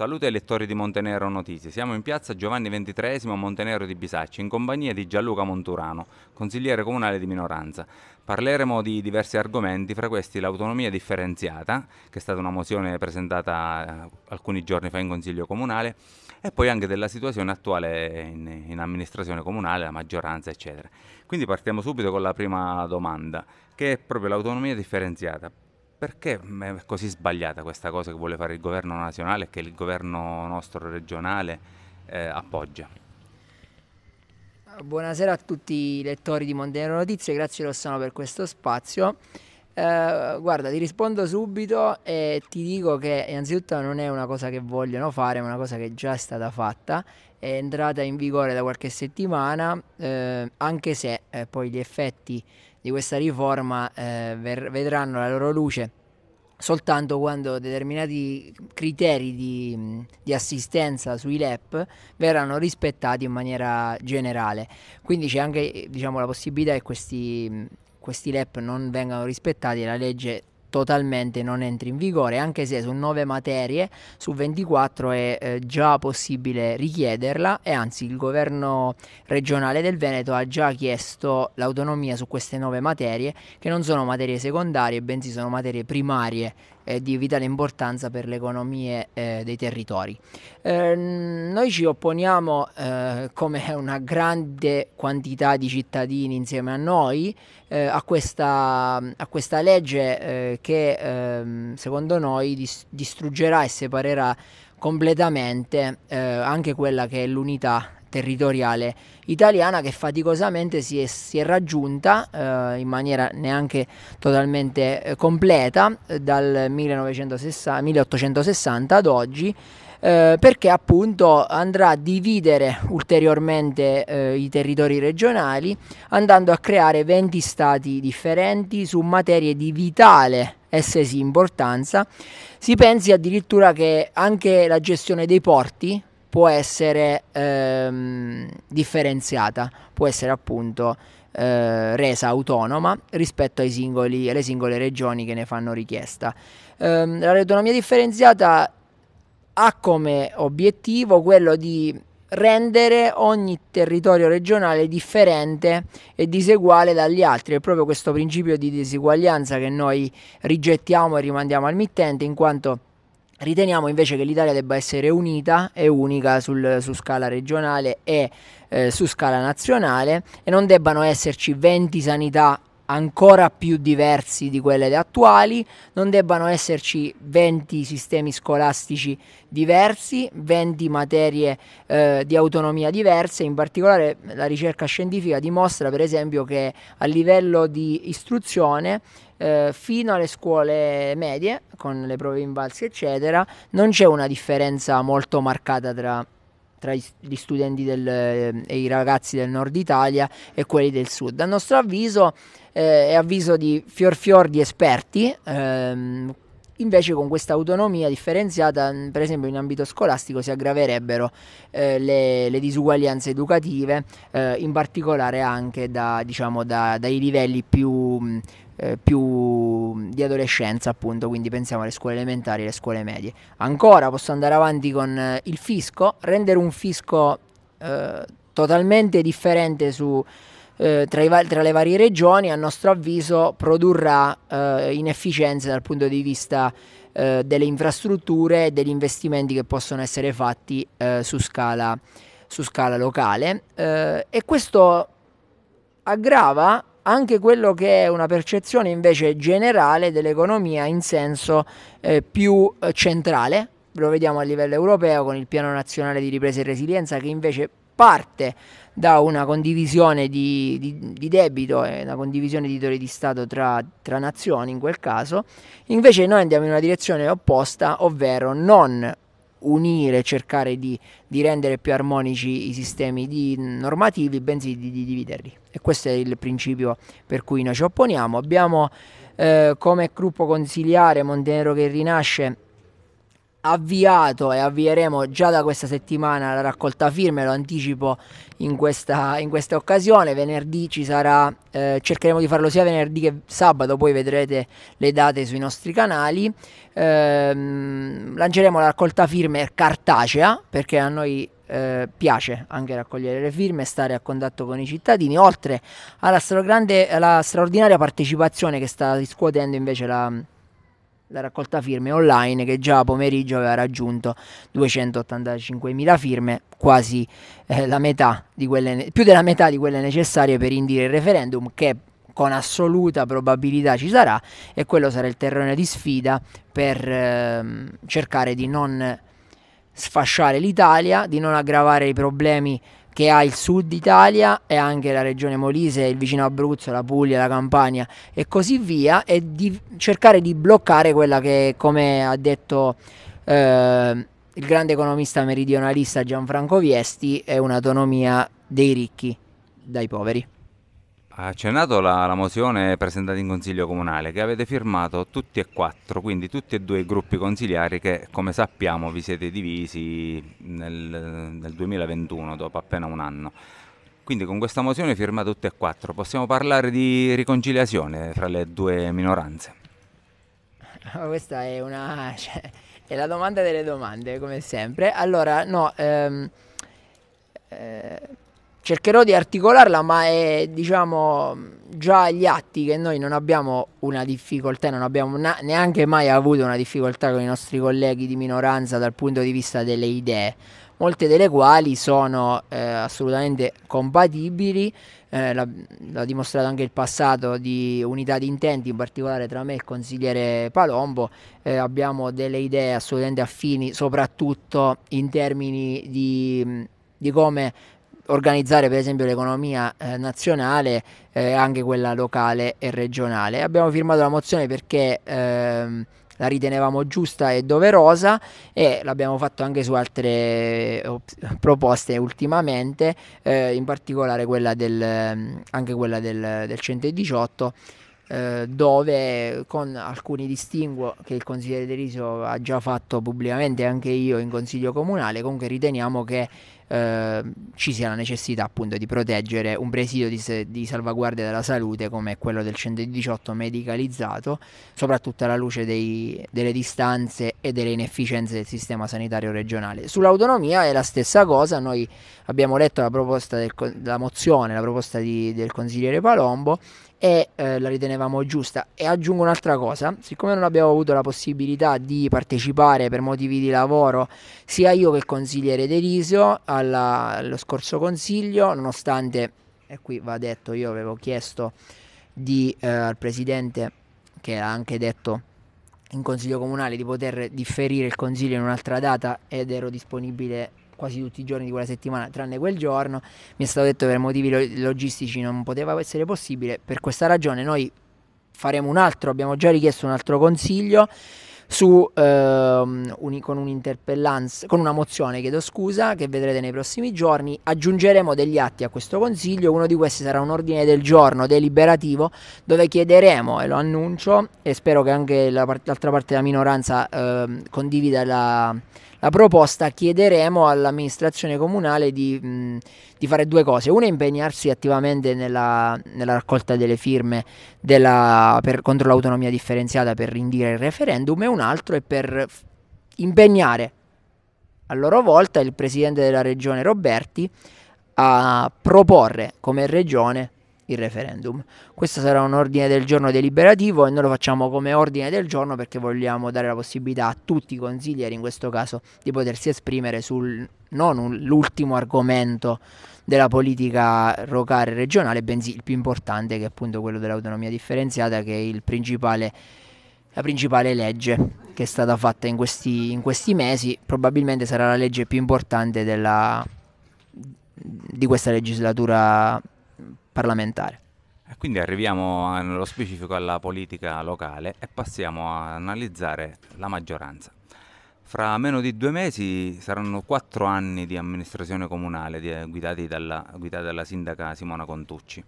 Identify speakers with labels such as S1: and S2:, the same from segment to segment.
S1: Salute ai lettori di Montenero Notizie. Siamo in piazza Giovanni XXIII a Montenero di Bisacci in compagnia di Gianluca Monturano, consigliere comunale di minoranza. Parleremo di diversi argomenti, fra questi l'autonomia differenziata, che è stata una mozione presentata eh, alcuni giorni fa in consiglio comunale, e poi anche della situazione attuale in, in amministrazione comunale, la maggioranza, eccetera. Quindi partiamo subito con la prima domanda, che è proprio l'autonomia differenziata perché è così sbagliata questa cosa che vuole fare il governo nazionale e che il governo nostro regionale eh, appoggia?
S2: Buonasera a tutti i lettori di Montenegro Notizie, grazie Rossano per questo spazio. Eh, guarda, ti rispondo subito e ti dico che innanzitutto non è una cosa che vogliono fare, ma una cosa che già è stata fatta, è entrata in vigore da qualche settimana, eh, anche se eh, poi gli effetti di questa riforma eh, ver- vedranno la loro luce soltanto quando determinati criteri di, di, assistenza sui LEP verranno rispettati in maniera generale. Quindi c'è anche diciamo, la possibilità che questi, questi LEP non vengano rispettati e la legge totalmente non entri in vigore, anche se su 9 materie su 24 è eh, già possibile richiederla e anzi il governo regionale del Veneto ha già chiesto l'autonomia su queste 9 materie che non sono materie secondarie bensì sono materie primarie eh, di vitale importanza per le economie eh, dei territori. Ehm, noi ci opponiamo eh, come una grande quantità di cittadini insieme a noi eh, a questa, a, questa, legge eh, che ehm, secondo noi dis- distruggerà e separerà completamente anche quella che è l'unità territoriale italiana che faticosamente si è, si è raggiunta eh, in maniera neanche totalmente eh, completa eh, dal 1960, 1860 ad oggi. Eh, perché appunto andrà a dividere ulteriormente eh, i territori regionali andando a creare 20 stati differenti su materie di vitale essesi importanza. Si pensi addirittura che anche la gestione dei porti può essere ehm, differenziata, può essere appunto eh, resa autonoma rispetto singoli, alle singole regioni che ne fanno richiesta. Ehm, l'autonomia differenziata ha come obiettivo quello di rendere ogni territorio regionale differente e diseguale dagli altri. È proprio questo principio di diseguaglianza che noi rigettiamo e rimandiamo al mittente in quanto Riteniamo invece che l'Italia debba essere unita e unica sul, su scala regionale e eh, su scala nazionale e non debbano esserci 20 sanità ancora più diversi di quelle attuali, non debbano esserci 20 sistemi scolastici diversi, 20 materie eh, di autonomia diverse, in particolare la ricerca scientifica dimostra per esempio che a livello di istruzione eh, fino alle scuole medie, con le prove invalsi eccetera, non c'è una differenza molto marcata tra tra gli studenti del, eh, e i ragazzi del nord Italia e quelli del sud. A nostro avviso eh, è avviso di fior fior di esperti, ehm, invece con questa autonomia differenziata, mm, per esempio in ambito scolastico, si aggraverebbero eh, le, le, disuguaglianze educative, eh, in particolare anche da, diciamo, da, dai livelli più... Mh, mm, eh, più mm, di adolescenza, appunto, quindi pensiamo alle scuole elementari e alle scuole medie. Ancora posso andare avanti con eh, il fisco, rendere un fisco eh, totalmente differente su, eh, tra, i, tra, le varie regioni, a nostro avviso, produrrà eh, inefficienze dal punto di vista eh, delle infrastrutture e degli investimenti che possono essere fatti su scala, su, scala, locale e questo aggrava anche quello che è una percezione invece generale dell'economia in senso eh, più eh, centrale, lo vediamo a livello europeo con il piano nazionale di ripresa e resilienza che invece parte da una condivisione di, di, di debito e una condivisione di titoli di Stato tra, tra nazioni in quel caso, invece noi andiamo in una direzione opposta, ovvero non unire, cercare di, di rendere più armonici i sistemi normativi, bensì di dividerli. E questo è il principio per cui noi ci opponiamo. Abbiamo eh, come gruppo consigliare Montenegro che rinasce avviato e avvieremo già da questa settimana la raccolta firme, lo anticipo in questa, in questa occasione, venerdì ci sarà, eh, cercheremo di farlo sia venerdì che sabato, poi vedrete le date sui nostri canali, eh, lanceremo la raccolta firme cartacea perché a noi eh, piace anche raccogliere le firme e stare a contatto con i cittadini, oltre alla, alla straordinaria partecipazione che sta riscuotendo invece la, la raccolta firme online che già pomeriggio aveva raggiunto 285.000 firme, quasi eh, la metà di quelle, più della metà di quelle necessarie per indire il referendum che con assoluta probabilità ci sarà e quello sarà il terreno di sfida per eh, cercare di non sfasciare l'Italia, di non aggravare i problemi che ha il sud Italia e anche la regione Molise, il vicino Abruzzo, la Puglia, la Campania e così via e di cercare di bloccare quella che, come ha detto eh, il grande economista meridionalista Gianfranco Viesti, è un'autonomia dei ricchi dai poveri.
S1: Ha accennato la, la, mozione presentata in Consiglio Comunale che avete firmato tutti e quattro, quindi tutti e due i gruppi consigliari che come sappiamo vi siete divisi nel, nel 2021, dopo appena un anno. Quindi con questa mozione firmate tutti e quattro, possiamo parlare di riconciliazione fra le due minoranze?
S2: Ah, questa è una... Cioè, è la domanda delle domande, come sempre. Allora, no... Ehm, eh cercherò di articolarla, ma è diciamo già agli atti che noi non abbiamo una difficoltà, non abbiamo na- neanche mai avuto una difficoltà con i nostri colleghi di minoranza dal punto di vista delle idee, molte delle quali sono eh, assolutamente compatibili, eh, l'ha dimostrato anche il passato di unità di intenti, in particolare tra me e il consigliere Palombo, eh, abbiamo delle idee assolutamente affini, soprattutto in termini di, di come organizzare per esempio l'economia eh, nazionale eh, anche quella locale e regionale. Abbiamo firmato la mozione perché ehm, la ritenevamo giusta e doverosa e l'abbiamo fatto anche su altre proposte ultimamente, eh, in particolare quella del, ehm, anche quella del, del 118 eh, dove con alcuni distinguo che il consigliere De Riso ha già fatto pubblicamente anche io in consiglio comunale, comunque riteniamo che Ehm, ci sia la necessità appunto di proteggere un presidio di, di, salvaguardia della salute come quello del 118 medicalizzato, soprattutto alla luce dei- delle distanze e delle inefficienze del sistema sanitario regionale. Sull'autonomia è la stessa cosa, noi abbiamo letto la proposta del, co- mozione, la proposta di- del consigliere Palombo e eh, la ritenevamo giusta. E aggiungo un'altra cosa, siccome non abbiamo avuto la possibilità di partecipare per motivi di lavoro sia io che il consigliere Derisio alla, allo scorso consiglio, nonostante, e qui va detto, io avevo chiesto di, eh, al presidente, che ha anche detto in consiglio comunale, di poter differire il consiglio in un'altra data ed ero disponibile quasi tutti i giorni di quella settimana, tranne quel giorno. Mi è stato detto che per motivi logistici non poteva essere possibile. Per questa ragione noi faremo un altro, abbiamo già richiesto un altro consiglio su, ehm, un, con, un'interpellanza, con una mozione, chiedo scusa, che vedrete nei prossimi giorni. Aggiungeremo degli atti a questo consiglio. Uno di questi sarà un ordine del giorno deliberativo dove chiederemo, e lo annuncio, e spero che anche la part- l'altra parte della minoranza ehm, condivida la, la proposta chiederemo all'amministrazione comunale di, mh, di fare due cose. Una è impegnarsi attivamente nella, nella raccolta delle firme della, per, contro l'autonomia differenziata per indire il referendum e un altro è per impegnare a loro volta il presidente della regione Roberti a proporre come regione il referendum. Questo sarà un ordine del giorno deliberativo e noi lo facciamo come ordine del giorno perché vogliamo dare la possibilità a tutti i consiglieri in questo caso di potersi esprimere sul non un, l'ultimo argomento della politica locale regionale, bensì il più importante che è appunto quello dell'autonomia differenziata che è il principale la principale legge che è stata fatta in questi, in questi mesi, probabilmente sarà la legge più importante della, di questa legislatura parlamentare.
S1: E eh, quindi arriviamo a, nello specifico alla politica locale e passiamo a analizzare la maggioranza. Fra meno di due mesi saranno quattro anni di amministrazione comunale di, eh, guidati dalla, guidata dalla sindaca Simona Contucci.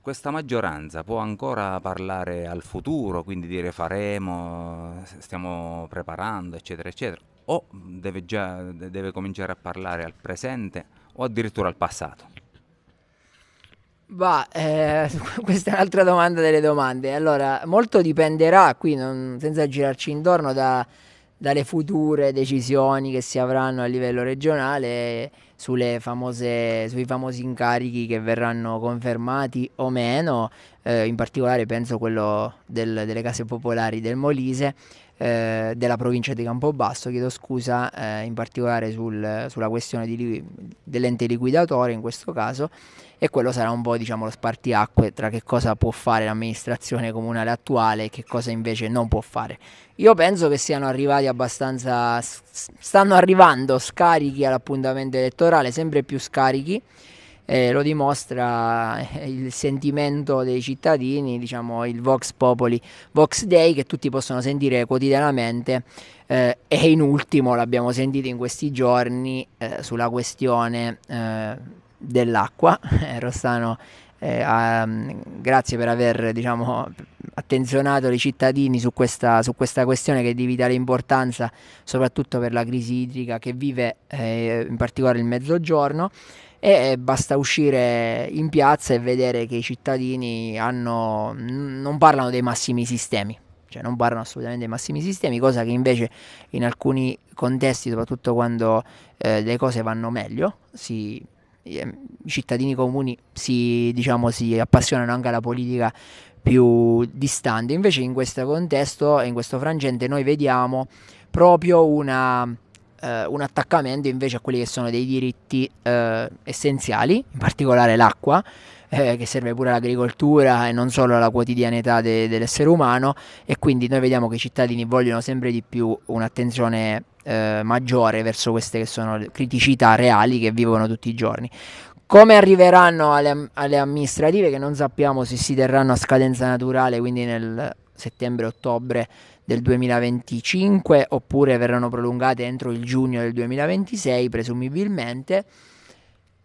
S1: Questa maggioranza può ancora parlare al futuro, quindi dire faremo, stiamo preparando, eccetera, eccetera, o deve, già, deve cominciare a parlare al presente o addirittura al passato?
S2: Bah, eh, questa è un'altra domanda delle domande. Allora, molto dipenderà qui, non, senza girarci intorno, da, dalle future decisioni che si avranno a livello regionale famose, sui famosi incarichi che verranno confermati o meno, eh, in particolare penso quello del, delle case popolari del Molise eh, della provincia di Campobasso, chiedo scusa eh, in particolare sul, sulla questione di, dell'ente liquidatore in questo caso e quello sarà un po' diciamo, lo spartiacque tra che cosa può fare l'amministrazione comunale attuale e che cosa invece non può fare. Io penso che siano arrivati abbastanza, stanno arrivando scarichi all'appuntamento elettorale, sempre più scarichi eh, lo dimostra eh, il sentimento dei cittadini, diciamo il Vox Popoli, Vox Day che tutti possono sentire quotidianamente eh, e in ultimo l'abbiamo sentito in questi giorni eh, sulla questione eh, dell'acqua. Eh, Rossano eh, um, grazie per aver diciamo, attenzionato i cittadini su questa, su questa, questione che è di vitale importanza soprattutto per la crisi idrica che vive eh, in particolare il mezzogiorno e basta uscire in piazza e vedere che i cittadini hanno, non parlano dei massimi sistemi. Cioè non parlano assolutamente dei massimi sistemi, cosa che invece in alcuni contesti, soprattutto quando eh, le cose vanno meglio, si, i ehm, cittadini comuni si, diciamo, si appassionano anche alla politica più distante. Invece in questo contesto, in questo frangente, noi vediamo proprio una eh, un attaccamento invece a quelli che sono dei diritti eh, essenziali, in particolare l'acqua, eh, che serve pure all'agricoltura e non solo alla quotidianità de- dell'essere umano e quindi noi vediamo che i cittadini vogliono sempre di più un'attenzione eh, maggiore verso queste che sono criticità reali che vivono tutti i giorni. Come arriveranno alle, alle amministrative che non sappiamo se si terranno a scadenza naturale, quindi nel settembre-ottobre del 2025 oppure verranno prolungate entro il giugno del 2026 presumibilmente.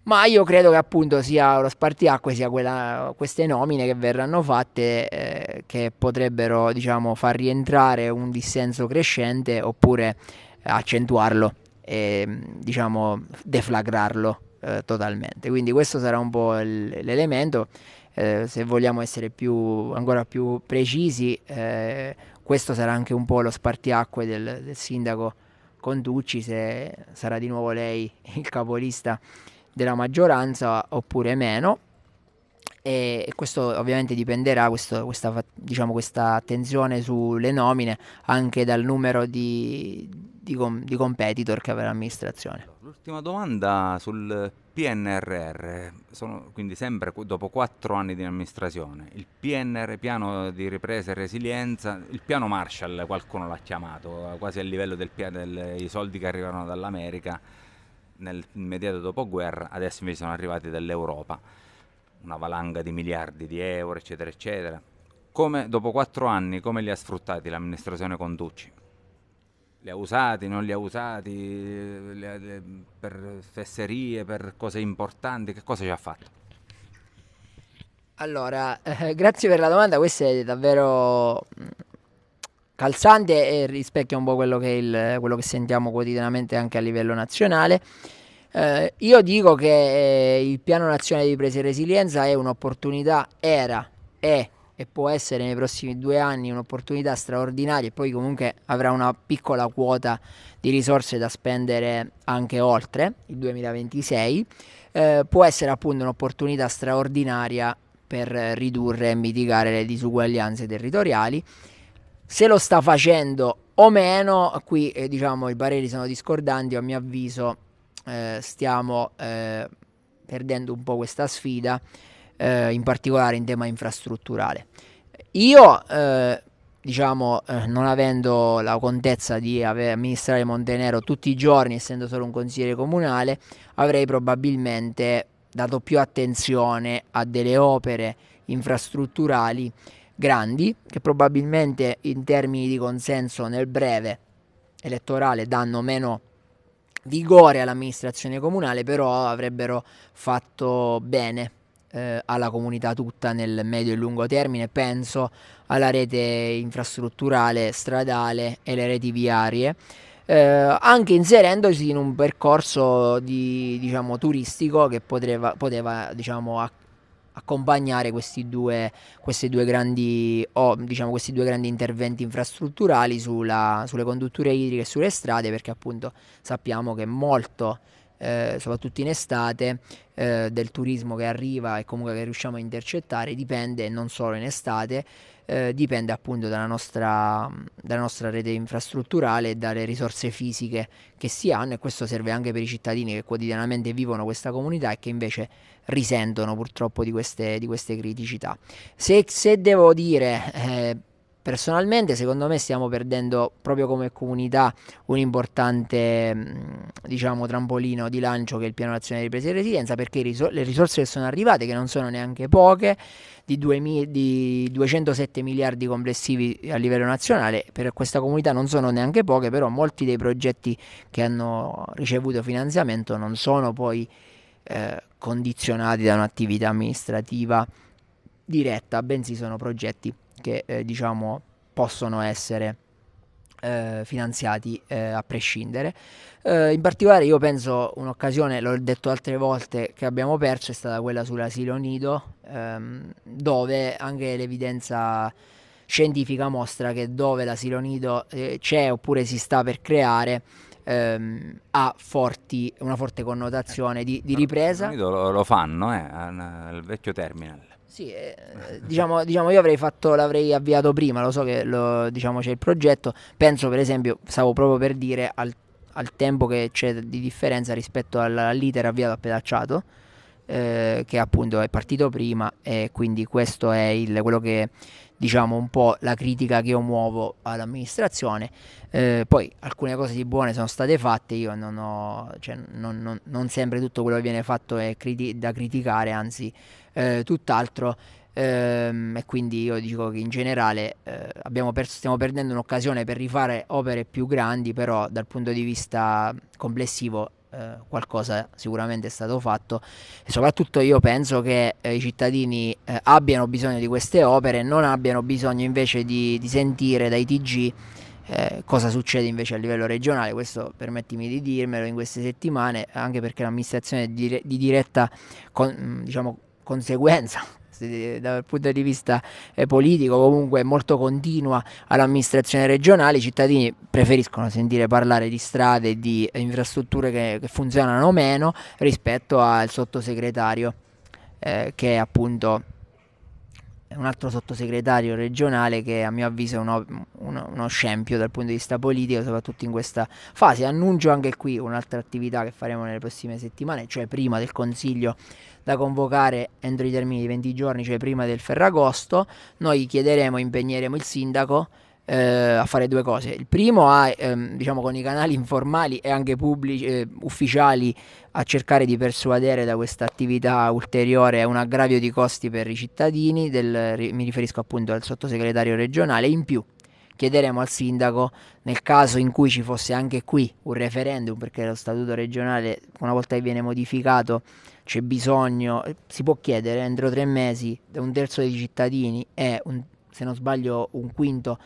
S2: Ma io credo che appunto sia lo spartiacque sia quella, queste nomine che verranno fatte eh, che potrebbero diciamo, far rientrare un dissenso crescente oppure accentuarlo e diciamo deflagrarlo eh, totalmente. Quindi questo sarà un po' l'elemento eh, se vogliamo essere più, ancora più precisi, eh, questo sarà anche un po' lo spartiacque del, del, sindaco Conducci, se sarà di nuovo lei il capolista della maggioranza oppure meno. E questo ovviamente dipenderà, questo, questa, diciamo, questa attenzione sulle nomine, anche dal numero di di, com- di competitor che aveva l'amministrazione.
S1: L'ultima domanda sul PNRR, Sono, quindi sempre dopo quattro anni di amministrazione, il PNR, piano di ripresa e resilienza, il piano Marshall qualcuno l'ha chiamato, quasi a livello dei del, soldi che arrivano dall'America nel nell'immediato dopoguerra, adesso invece sono arrivati dall'Europa, una valanga di miliardi di euro, eccetera, eccetera. Come, dopo quattro anni, come li ha sfruttati l'amministrazione Conducci? li ha usati, non li ha usati, le, le, per fesserie, per cose importanti, che cosa ci ha fatto?
S2: Allora, eh, grazie per la domanda, questa è davvero mm, calzante e rispecchia un po' quello che, il, quello che sentiamo quotidianamente anche a livello nazionale. Eh, io dico che eh, il piano nazionale di ripresa e resilienza è un'opportunità, era, è e può essere nei prossimi due anni un'opportunità straordinaria e poi comunque avrà una piccola quota di risorse da spendere anche oltre il 2026, eh, può essere appunto un'opportunità straordinaria per ridurre e mitigare le disuguaglianze territoriali. Se lo sta facendo o meno, qui eh, diciamo i pareri sono discordanti, a mio avviso eh, stiamo eh, perdendo un po' questa sfida eh, in particolare in tema infrastrutturale. Io, eh, diciamo, eh, non avendo la contezza di aver, amministrare Montenero tutti i giorni, essendo solo un consigliere comunale, avrei probabilmente dato più attenzione a delle opere infrastrutturali grandi che probabilmente in termini di consenso nel breve elettorale danno meno vigore all'amministrazione comunale, però avrebbero fatto bene eh, alla comunità tutta nel medio e lungo termine, penso alla rete infrastrutturale, stradale e le reti viarie. Eh, anche inserendosi in un percorso di, diciamo, turistico che poteva, poteva diciamo, acc- accompagnare questi due, due grandi, oh, diciamo, questi due grandi interventi infrastrutturali sulla, sulle condutture idriche e sulle strade perché appunto sappiamo che molto eh, soprattutto in estate, eh, del turismo che arriva e comunque che riusciamo a intercettare, dipende non solo in estate, eh, dipende appunto dalla nostra, dalla nostra rete infrastrutturale e dalle risorse fisiche che si hanno e questo serve anche per i cittadini che quotidianamente vivono questa comunità e che invece risentono purtroppo di queste, di queste criticità. Se, se, devo dire eh, personalmente secondo me stiamo perdendo proprio come comunità un importante mm, diciamo, trampolino di lancio che è il piano nazionale di ripresa e residenza perché risor- le risorse che sono arrivate che non sono neanche poche di, 2000, di 207 miliardi complessivi a livello nazionale per questa comunità non sono neanche poche però molti dei progetti che hanno ricevuto finanziamento non sono poi eh, condizionati da un'attività amministrativa diretta bensì sono progetti che eh, diciamo possono essere eh, finanziati eh, a prescindere. Eh, in particolare io penso un'occasione, l'ho detto altre volte, che abbiamo perso è stata quella sull'asilo nido, ehm, dove anche l'evidenza scientifica mostra che dove l'asilo nido eh, c'è oppure si sta per creare Ehm, ha forti, una forte connotazione di, di ripresa.
S1: Lo, lo fanno, eh, al vecchio terminal. Sì, eh,
S2: diciamo, diciamo, io avrei fatto, l'avrei avviato prima, lo so che lo, diciamo, c'è il progetto, penso per esempio, stavo proprio per dire al, al tempo che c'è di differenza rispetto all'iter avviato a pedacciato, eh, che appunto è partito prima e quindi questo è il, quello che diciamo un po' la critica che io muovo all'amministrazione. Eh, poi alcune cose di buone sono state fatte, io non ho, cioè, non, non, non sempre tutto quello che viene fatto è criti- da criticare, anzi eh, tutt'altro. Ehm, e quindi io dico che in generale eh, perso, stiamo perdendo un'occasione per rifare opere più grandi, però dal punto di vista complessivo eh, qualcosa sicuramente è stato fatto e soprattutto io penso che eh, i cittadini eh, abbiano bisogno di queste opere e non abbiano bisogno invece di, di sentire dai TG eh, cosa succede invece a livello regionale, questo permettimi di dirmelo in queste settimane, anche perché l'amministrazione di, di diretta con, diciamo, conseguenza dal punto di vista eh, politico comunque molto continua all'amministrazione regionale, i cittadini preferiscono sentire parlare di strade e di infrastrutture che, che, funzionano meno rispetto al sottosegretario eh, che appunto un altro sottosegretario regionale che a mio avviso è uno, uno, uno, scempio dal punto di vista politico, soprattutto in questa fase. Annuncio anche qui un'altra attività che faremo nelle prossime settimane, cioè prima del Consiglio da convocare entro i termini di 20 giorni, cioè prima del Ferragosto, noi chiederemo, impegneremo il sindaco eh, a fare due cose. Il primo è, ehm, diciamo, con i canali informali e anche pubblici, eh, ufficiali, a cercare di persuadere da questa attività ulteriore a un aggravio di costi per i cittadini, del, mi riferisco appunto al sottosegretario regionale, in più chiederemo al sindaco nel caso in cui ci fosse anche qui un referendum perché lo statuto regionale una volta che viene modificato c'è bisogno eh, si può chiedere entro tre mesi da un terzo dei cittadini e un, se non sbaglio un quinto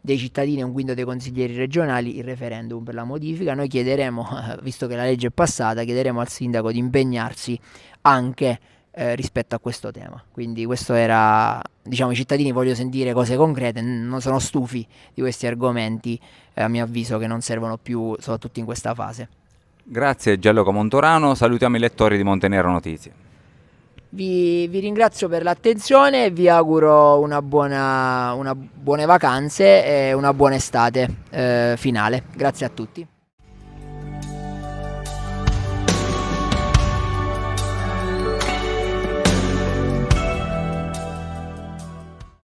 S2: dei cittadini e un quinto dei consiglieri regionali il referendum per la modifica. Noi chiederemo, eh, visto che la legge è passata, chiederemo al sindaco di impegnarsi anche eh, rispetto a questo tema. Quindi questo era, diciamo, i cittadini vogliono sentire cose concrete, non sono stufi di questi argomenti, eh, a mio avviso, che non servono più, soprattutto in questa fase.
S1: Grazie Gianluca Montorano, salutiamo i lettori di Montenero Notizie.
S2: Vi, vi ringrazio per l'attenzione e vi auguro una buona, una buone vacanze e una buona estate eh, finale. Grazie a tutti.